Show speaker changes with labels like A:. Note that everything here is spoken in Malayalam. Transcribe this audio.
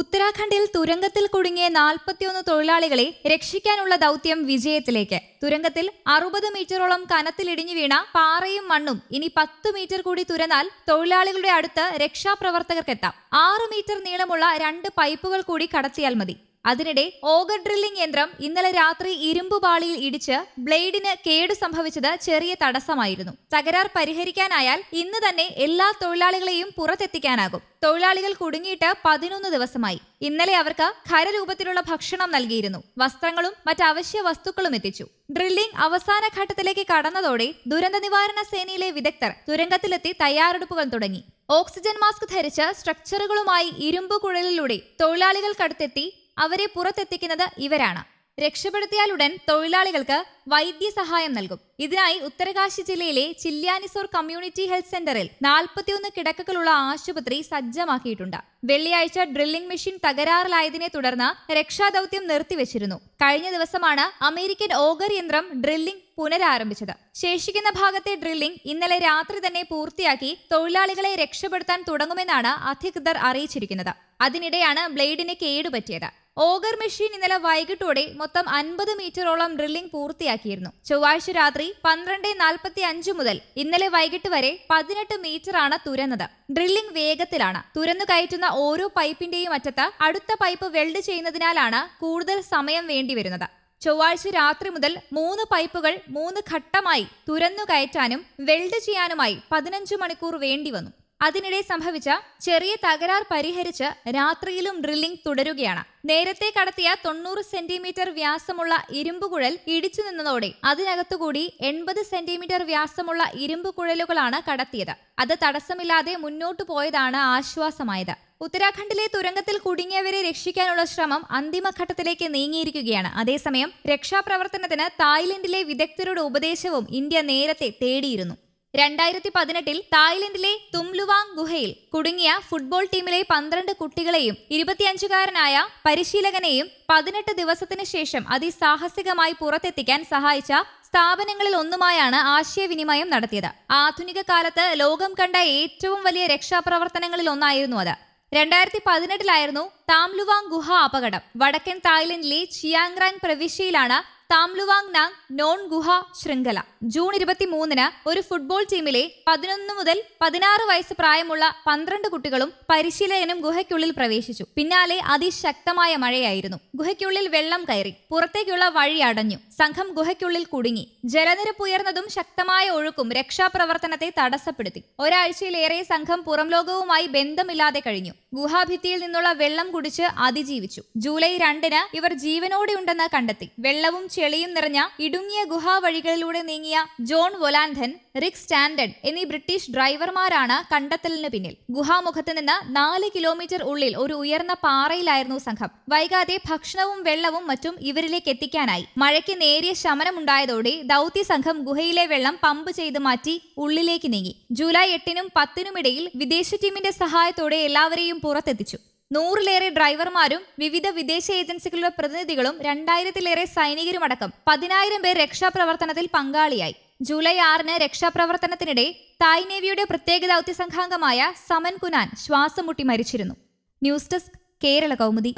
A: ഉത്തരാഖണ്ഡിൽ തുരങ്കത്തിൽ കുടുങ്ങിയ നാൽപ്പത്തിയൊന്ന് തൊഴിലാളികളെ രക്ഷിക്കാനുള്ള ദൗത്യം വിജയത്തിലേക്ക് തുരങ്കത്തിൽ അറുപത് മീറ്ററോളം കനത്തിലിടിഞ്ഞു വീണ പാറയും മണ്ണും ഇനി പത്ത് മീറ്റർ കൂടി തുരന്നാൽ തൊഴിലാളികളുടെ അടുത്ത് രക്ഷാപ്രവർത്തകർക്കെത്താം ആറ് മീറ്റർ നീളമുള്ള രണ്ട് പൈപ്പുകൾ കൂടി കടത്തിയാൽ മതി അതിനിടെ ഓഗർ ഡ്രില്ലിംഗ് യന്ത്രം ഇന്നലെ രാത്രി ഇരുമ്പ് പാളിയിൽ ഇടിച്ച് ബ്ലേഡിന് കേട് സംഭവിച്ചത് ചെറിയ തടസ്സമായിരുന്നു തകരാർ പരിഹരിക്കാനായാൽ ഇന്ന് തന്നെ എല്ലാ തൊഴിലാളികളെയും പുറത്തെത്തിക്കാനാകും തൊഴിലാളികൾ കുടുങ്ങിയിട്ട് പതിനൊന്ന് ദിവസമായി ഇന്നലെ അവർക്ക് ഖരരൂപത്തിലുള്ള ഭക്ഷണം നൽകിയിരുന്നു വസ്ത്രങ്ങളും മറ്റവശ്യ വസ്തുക്കളും എത്തിച്ചു ഡ്രില്ലിംഗ് അവസാന ഘട്ടത്തിലേക്ക് കടന്നതോടെ ദുരന്ത നിവാരണ സേനയിലെ വിദഗ്ധർ ദുരന്തത്തിലെത്തി തയ്യാറെടുപ്പുകൾ തുടങ്ങി ഓക്സിജൻ മാസ്ക് ധരിച്ച് സ്ട്രക്ചറുകളുമായി ഇരുമ്പ് കുഴലിലൂടെ തൊഴിലാളികൾക്കടുത്തെത്തി അവരെ പുറത്തെത്തിക്കുന്നത് ഇവരാണ് രക്ഷപ്പെടുത്തിയാലുടൻ തൊഴിലാളികൾക്ക് വൈദ്യസഹായം നൽകും ഇതിനായി ഉത്തരകാശി ജില്ലയിലെ ചില്ലാനിസോർ കമ്മ്യൂണിറ്റി ഹെൽത്ത് സെന്ററിൽ നാൽപ്പത്തിയൊന്ന് കിടക്കകളുള്ള ആശുപത്രി സജ്ജമാക്കിയിട്ടുണ്ട് വെള്ളിയാഴ്ച ഡ്രില്ലിംഗ് മെഷീൻ തകരാറിലായതിനെ തുടർന്ന് രക്ഷാദൌത്യം നിർത്തിവെച്ചിരുന്നു കഴിഞ്ഞ ദിവസമാണ് അമേരിക്കൻ ഓഗർ യന്ത്രം ഡ്രില്ലിംഗ് പുനരാരംഭിച്ചത് ശേഷിക്കുന്ന ഭാഗത്തെ ഡ്രില്ലിംഗ് ഇന്നലെ രാത്രി തന്നെ പൂർത്തിയാക്കി തൊഴിലാളികളെ രക്ഷപ്പെടുത്താൻ തുടങ്ങുമെന്നാണ് അധികൃതർ അറിയിച്ചിരിക്കുന്നത് അതിനിടെയാണ് ബ്ലേഡിന് കേടുപറ്റിയത് ഓഗർ മെഷീൻ ഇന്നലെ വൈകിട്ടോടെ മൊത്തം അൻപത് മീറ്ററോളം ഡ്രില്ലിംഗ് പൂർത്തിയാക്കിയിരുന്നു ചൊവ്വാഴ്ച രാത്രി പന്ത്രണ്ട് നാൽപ്പത്തി അഞ്ച് മുതൽ ഇന്നലെ വൈകിട്ട് വരെ പതിനെട്ട് മീറ്ററാണ് തുരന്നത് ഡ്രില്ലിംഗ് വേഗത്തിലാണ് തുരന്നു കയറ്റുന്ന ഓരോ പൈപ്പിന്റെയും അറ്റത്ത് അടുത്ത പൈപ്പ് വെൽഡ് ചെയ്യുന്നതിനാലാണ് കൂടുതൽ സമയം വേണ്ടിവരുന്നത് ചൊവ്വാഴ്ച രാത്രി മുതൽ മൂന്ന് പൈപ്പുകൾ മൂന്ന് ഘട്ടമായി തുരന്നു കയറ്റാനും വെൽഡ് ചെയ്യാനുമായി പതിനഞ്ച് മണിക്കൂർ വേണ്ടിവന്നു അതിനിടെ സംഭവിച്ച ചെറിയ തകരാർ പരിഹരിച്ച് രാത്രിയിലും ഡ്രില്ലിംഗ് തുടരുകയാണ് നേരത്തെ കടത്തിയ തൊണ്ണൂറ് സെന്റിമീറ്റർ വ്യാസമുള്ള ഇരുമ്പുകുഴൽ ഇടിച്ചു നിന്നതോടെ അതിനകത്തുകൂടി എൺപത് സെന്റിമീറ്റർ വ്യാസമുള്ള ഇരുമ്പുകുഴലുകളാണ് കടത്തിയത് അത് തടസ്സമില്ലാതെ മുന്നോട്ടു പോയതാണ് ആശ്വാസമായത് ഉത്തരാഖണ്ഡിലെ തുരങ്കത്തിൽ കുടുങ്ങിയവരെ രക്ഷിക്കാനുള്ള ശ്രമം അന്തിമഘട്ടത്തിലേക്ക് നീങ്ങിയിരിക്കുകയാണ് അതേസമയം രക്ഷാപ്രവർത്തനത്തിന് തായ്ലൻഡിലെ വിദഗ്ധരുടെ ഉപദേശവും ഇന്ത്യ നേരത്തെ തേടിയിരുന്നു രണ്ടായിരത്തി പതിനെട്ടിൽ തായ്ലൻഡിലെ തുംലുവാങ് ഗുഹയിൽ കുടുങ്ങിയ ഫുട്ബോൾ ടീമിലെ പന്ത്രണ്ട് കുട്ടികളെയും ഇരുപത്തിയഞ്ചുകാരനായ പരിശീലകനെയും പതിനെട്ട് ദിവസത്തിന് ശേഷം അതിസാഹസികമായി പുറത്തെത്തിക്കാൻ സഹായിച്ച സ്ഥാപനങ്ങളിൽ ഒന്നുമായാണ് ആശയവിനിമയം നടത്തിയത് ആധുനിക കാലത്ത് ലോകം കണ്ട ഏറ്റവും വലിയ രക്ഷാപ്രവർത്തനങ്ങളിൽ ഒന്നായിരുന്നു അത് രണ്ടായിരത്തി പതിനെട്ടിലായിരുന്നു താംലുവാങ് ഗുഹ അപകടം വടക്കൻ തായ്ലൻഡിലെ ചിയാങ്റാങ് പ്രവിശ്യയിലാണ് താംലുവാങ് നാങ് നോൺ ഗുഹ ശൃംഖല ജൂൺ മൂന്നിന് ഒരു ഫുട്ബോൾ ടീമിലെ പതിനൊന്ന് മുതൽ പതിനാറ് വയസ്സ് പ്രായമുള്ള പന്ത്രണ്ട് കുട്ടികളും പരിശീലകനും ഗുഹയ്ക്കുള്ളിൽ പ്രവേശിച്ചു പിന്നാലെ അതിശക്തമായ മഴയായിരുന്നു ഗുഹയ്ക്കുള്ളിൽ വെള്ളം കയറി പുറത്തേക്കുള്ള വഴി അടഞ്ഞു സംഘം ഗുഹയ്ക്കുള്ളിൽ കുടുങ്ങി ജലനിരപ്പ് ഉയർന്നതും ശക്തമായ ഒഴുക്കും രക്ഷാപ്രവർത്തനത്തെ തടസ്സപ്പെടുത്തി ഒരാഴ്ചയിലേറെ സംഘം പുറംലോകവുമായി ബന്ധമില്ലാതെ കഴിഞ്ഞു ഗുഹാഭിത്തിയിൽ നിന്നുള്ള വെള്ളം കുടിച്ച് അതിജീവിച്ചു ജൂലൈ രണ്ടിന് ഇവർ ജീവനോടെയുണ്ടെന്ന് കണ്ടെത്തി വെള്ളവും ചെളിയും നിറഞ്ഞ ഇടുങ്ങിയ ഗുഹാവഴികളിലൂടെ നീങ്ങിയ ജോൺ വൊലാൻധൻ റിക് സ്റ്റാൻഡേർഡ് എന്നീ ബ്രിട്ടീഷ് ഡ്രൈവർമാരാണ് കണ്ടെത്തലിന് പിന്നിൽ ഗുഹാമുഖത്ത് നിന്ന് നാല് കിലോമീറ്റർ ഉള്ളിൽ ഒരു ഉയർന്ന പാറയിലായിരുന്നു സംഘം വൈകാതെ ഭക്ഷണവും വെള്ളവും മറ്റും ഇവരിലേക്ക് എത്തിക്കാനായി മഴയ്ക്ക് നേരിയ ശമനമുണ്ടായതോടെ ദൌത്യ സംഘം ഗുഹയിലെ വെള്ളം പമ്പ് ചെയ്ത് മാറ്റി ഉള്ളിലേക്ക് നീങ്ങി ജൂലൈ എട്ടിനും പത്തിനുമിടയിൽ വിദേശ ടീമിന്റെ സഹായത്തോടെ എല്ലാവരെയും പുറത്തെത്തിച്ചു നൂറിലേറെ ഡ്രൈവർമാരും വിവിധ വിദേശ ഏജൻസികളുടെ പ്രതിനിധികളും രണ്ടായിരത്തിലേറെ സൈനികരുമടക്കം പതിനായിരം പേർ രക്ഷാപ്രവർത്തനത്തിൽ പങ്കാളിയായി ജൂലൈ ആറിന് രക്ഷാപ്രവർത്തനത്തിനിടെ തായ് നേവിയുടെ പ്രത്യേക ദൗത്യസംഘാംഗമായ സംഘാംഗമായ സമൻ കുനാൻ ശ്വാസം മുട്ടി മരിച്ചിരുന്നു ന്യൂസ് ഡെസ്ക് കേരള കൗമുദി